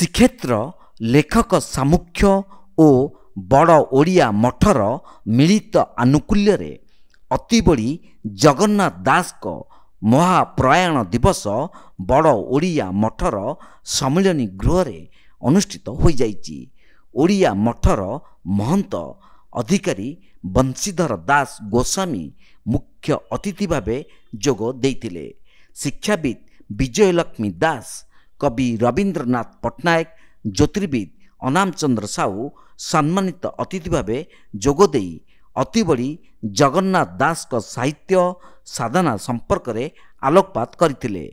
ଶ୍ରୀକ୍ଷେତ୍ର ଲେଖକ ସାମୁଖ୍ୟ ଓ ବଡ଼ ଓଡ଼ିଆ ମଠର ମିଳିତ ଆନୁକୂଲ୍ୟରେ ଅତିବଳି ଜଗନ୍ନାଥ ଦାସଙ୍କ ମହାପ୍ରୟାଣ ଦିବସ ବଡ଼ ଓଡ଼ିଆ ମଠର ସମ୍ମିଳନୀ ଗୃହରେ ଅନୁଷ୍ଠିତ ହୋଇଯାଇଛି ଓଡ଼ିଆ ମଠର ମହନ୍ତ ଅଧିକାରୀ ବଂଶୀଧର ଦାସ ଗୋସ୍ୱାମୀ ମୁଖ୍ୟ ଅତିଥି ଭାବେ ଯୋଗ ଦେଇଥିଲେ ଶିକ୍ଷାବିତ୍ ବିଜୟଲକ୍ଷ୍ମୀ ଦାସ କବି ରବୀନ୍ଦ୍ରନାଥ ପଟ୍ଟନାୟକ ଜ୍ୟୋତିର୍ବିଦ ଅନାମ ଚନ୍ଦ୍ର ସାହୁ ସମ୍ମାନିତ ଅତିଥି ଭାବେ ଯୋଗଦେଇ ଅତିବଳି ଜଗନ୍ନାଥ ଦାସଙ୍କ ସାହିତ୍ୟ ସାଧନା ସମ୍ପର୍କରେ ଆଲୋକପାତ କରିଥିଲେ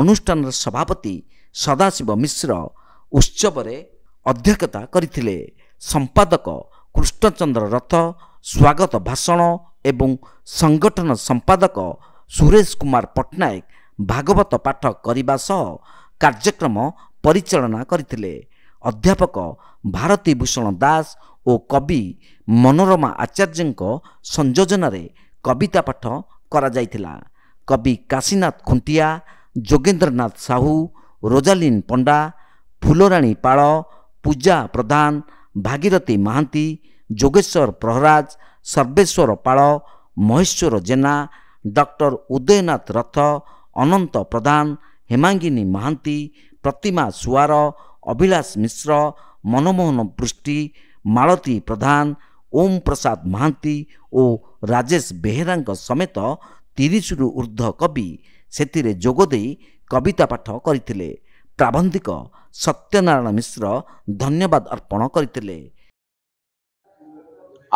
ଅନୁଷ୍ଠାନର ସଭାପତି ସଦାଶିବ ମିଶ୍ର ଉତ୍ସବରେ ଅଧ୍ୟକ୍ଷତା କରିଥିଲେ ସମ୍ପାଦକ କୃଷ୍ଣଚନ୍ଦ୍ର ରଥ ସ୍ୱାଗତ ଭାଷଣ ଏବଂ ସଂଗଠନ ସମ୍ପାଦକ ସୁରେଶ କୁମାର ପଟ୍ଟନାୟକ ଭାଗବତ ପାଠ କରିବା ସହ କାର୍ଯ୍ୟକ୍ରମ ପରିଚାଳନା କରିଥିଲେ ଅଧ୍ୟାପକ ଭାରତୀ ଭୂଷଣ ଦାସ ଓ କବି ମନୋରମା ଆଚାର୍ଯ୍ୟଙ୍କ ସଂଯୋଜନାରେ କବିତା ପାଠ କରାଯାଇଥିଲା କବି କାଶୀନାଥ ଖୁଣ୍ଟିଆ ଯୋଗେନ୍ଦ୍ରନାଥ ସାହୁ ରୋଜାଲିନ ପଣ୍ଡା ଫୁଲରାଣୀ ପାଳ ପୂଜା ପ୍ରଧାନ ଭାଗିରଥୀ ମହାନ୍ତି ଯୋଗେଶ୍ୱର ପ୍ରହରାଜ ସର୍ବେଶ୍ୱର ପାଳ ମହେଶ୍ୱର ଜେନା ଡକ୍ଟର ଉଦୟନାଥ ରଥ ଅନନ୍ତ ପ୍ରଧାନ ହେମାଙ୍ଗିନୀ ମହାନ୍ତି ପ୍ରତିମା ସୁଆର ଅଭିଳାଷ ମିଶ୍ର ମନମୋହନ ପୃଷ୍ଟି ମାଳତୀ ପ୍ରଧାନ ଓମ୍ ପ୍ରସାଦ ମହାନ୍ତି ଓ ରାଜେଶ ବେହେରାଙ୍କ ସମେତ ତିରିଶରୁ ଉର୍ଦ୍ଧ୍ୱ କବି ସେଥିରେ ଯୋଗଦେଇ କବିତା ପାଠ କରିଥିଲେ ପ୍ରାବନ୍ଧିକ ସତ୍ୟନାରାୟଣ ମିଶ୍ର ଧନ୍ୟବାଦ ଅର୍ପଣ କରିଥିଲେ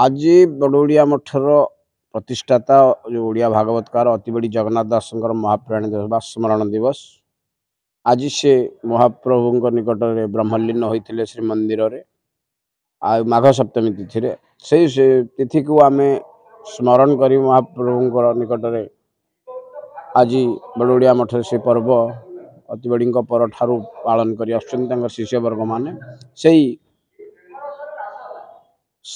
ଆଜି ବଡ଼ଓଡ଼ିଆ ମଠର ପ୍ରତିଷ୍ଠାତା ଯେଉଁ ଓଡ଼ିଆ ଭାଗବତକାର ଅତିବଡ଼ି ଜଗନ୍ନାଥ ଦାସଙ୍କର ମହାପ୍ରାଣୀ ଦିବସ ବା ସ୍ମରଣ ଦିବସ ଆଜି ସେ ମହାପ୍ରଭୁଙ୍କ ନିକଟରେ ବ୍ରହ୍ମଲୀନ ହୋଇଥିଲେ ଶ୍ରୀମନ୍ଦିରରେ ଆଉ ମାଘ ସପ୍ତମୀ ତିଥିରେ ସେଇ ସେ ତିଥିକୁ ଆମେ ସ୍ମରଣ କରି ମହାପ୍ରଭୁଙ୍କର ନିକଟରେ ଆଜି ବଡ଼ୁଡ଼ିଆ ମଠରେ ସେ ପର୍ବ ଅତିବଡ଼ିଙ୍କ ପରଠାରୁ ପାଳନ କରି ଆସୁଛନ୍ତି ତାଙ୍କ ଶିଷ୍ୟବର୍ଗମାନେ ସେଇ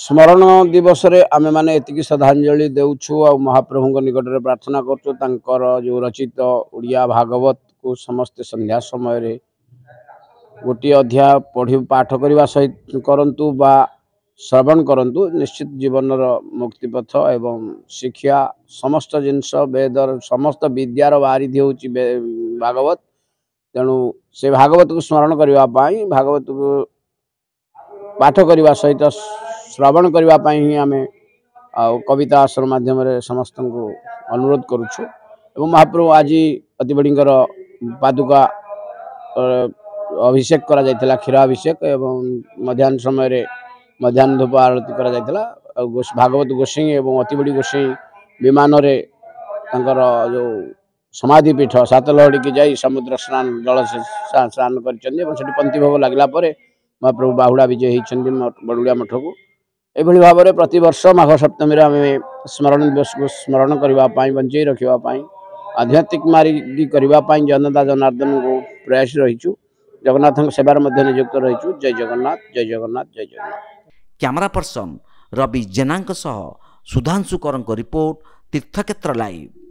ସ୍ମରଣ ଦିବସରେ ଆମେମାନେ ଏତିକି ଶ୍ରଦ୍ଧାଞ୍ଜଳି ଦେଉଛୁ ଆଉ ମହାପ୍ରଭୁଙ୍କ ନିକଟରେ ପ୍ରାର୍ଥନା କରୁଛୁ ତାଙ୍କର ଯେଉଁ ରଚିତ ଓଡ଼ିଆ ଭାଗବତକୁ ସମସ୍ତେ ସନ୍ଧ୍ୟା ସମୟରେ ଗୋଟିଏ ଅଧ୍ୟାୟ ପଢ଼ି ପାଠ କରିବା ସହିତ କରନ୍ତୁ ବା ଶ୍ରବଣ କରନ୍ତୁ ନିଶ୍ଚିତ ଜୀବନର ମୁକ୍ତିପଥ ଏବଂ ଶିକ୍ଷା ସମସ୍ତ ଜିନିଷ ବେଦର ସମସ୍ତ ବିଦ୍ୟାର ବାରିଧି ହେଉଛି ଭାଗବତ ତେଣୁ ସେ ଭାଗବତକୁ ସ୍ମରଣ କରିବା ପାଇଁ ଭାଗବତକୁ ପାଠ କରିବା ସହିତ ଶ୍ରବଣ କରିବା ପାଇଁ ହିଁ ଆମେ ଆଉ କବିତା ଆଶ୍ରମ ମାଧ୍ୟମରେ ସମସ୍ତଙ୍କୁ ଅନୁରୋଧ କରୁଛୁ ଏବଂ ମହାପ୍ରଭୁ ଆଜି ଅତିବଡ଼ିଙ୍କର ପାଦୁକା ଅଭିଷେକ କରାଯାଇଥିଲା କ୍ଷୀର ଅଭିଷେକ ଏବଂ ମଧ୍ୟାହ୍ନ ସମୟରେ ମଧ୍ୟାହ୍ନ ଧୂପ ଆରତି କରାଯାଇଥିଲା ଆଉ ଭାଗବତ ଗୋସାଇଁ ଏବଂ ଅତିବଡ଼ି ଗୋସାଇଁ ବିମାନରେ ତାଙ୍କର ଯେଉଁ ସମାଧି ପୀଠ ସାତଲହଡ଼ିକି ଯାଇ ସମୁଦ୍ର ସ୍ନାନ ଜଳ ସ୍ନାନ କରିଛନ୍ତି ଏବଂ ସେଠି ପନ୍ଥିଭୋଗ ଲାଗିଲା ପରେ ମହାପ୍ରଭୁ ବାହୁଡ଼ା ବିଜେ ହୋଇଛନ୍ତି ବଡ଼ୁଳିଆ ମଠକୁ ଏଭଳି ଭାବରେ ପ୍ରତିବର୍ଷ ମାଘ ସପ୍ତମୀରେ ଆମେ ସ୍ମରଣ ଦିବସକୁ ସ୍ମରଣ କରିବା ପାଇଁ ବଞ୍ଚେଇ ରଖିବା ପାଇଁ ଆଧ୍ୟାତ୍ମିକ ମାରିକି କରିବା ପାଇଁ ଜନତା ଜନାର୍ଦ୍ଦନଙ୍କୁ ପ୍ରୟାସ ରହିଛୁ ଜଗନ୍ନାଥଙ୍କ ସେବାରେ ମଧ୍ୟ ନିଯୁକ୍ତ ରହିଛୁ ଜୟ ଜଗନ୍ନାଥ ଜୟ ଜଗନ୍ନାଥ ଜୟ ଜଗନ୍ନାଥ କ୍ୟାମେରା ପର୍ସନ ରବି ଜେନାଙ୍କ ସହ ସୁଧାଂଶୁ କରଙ୍କ ରିପୋର୍ଟ ତୀର୍ଥକ୍ଷେତ୍ର ଲାଇଭ୍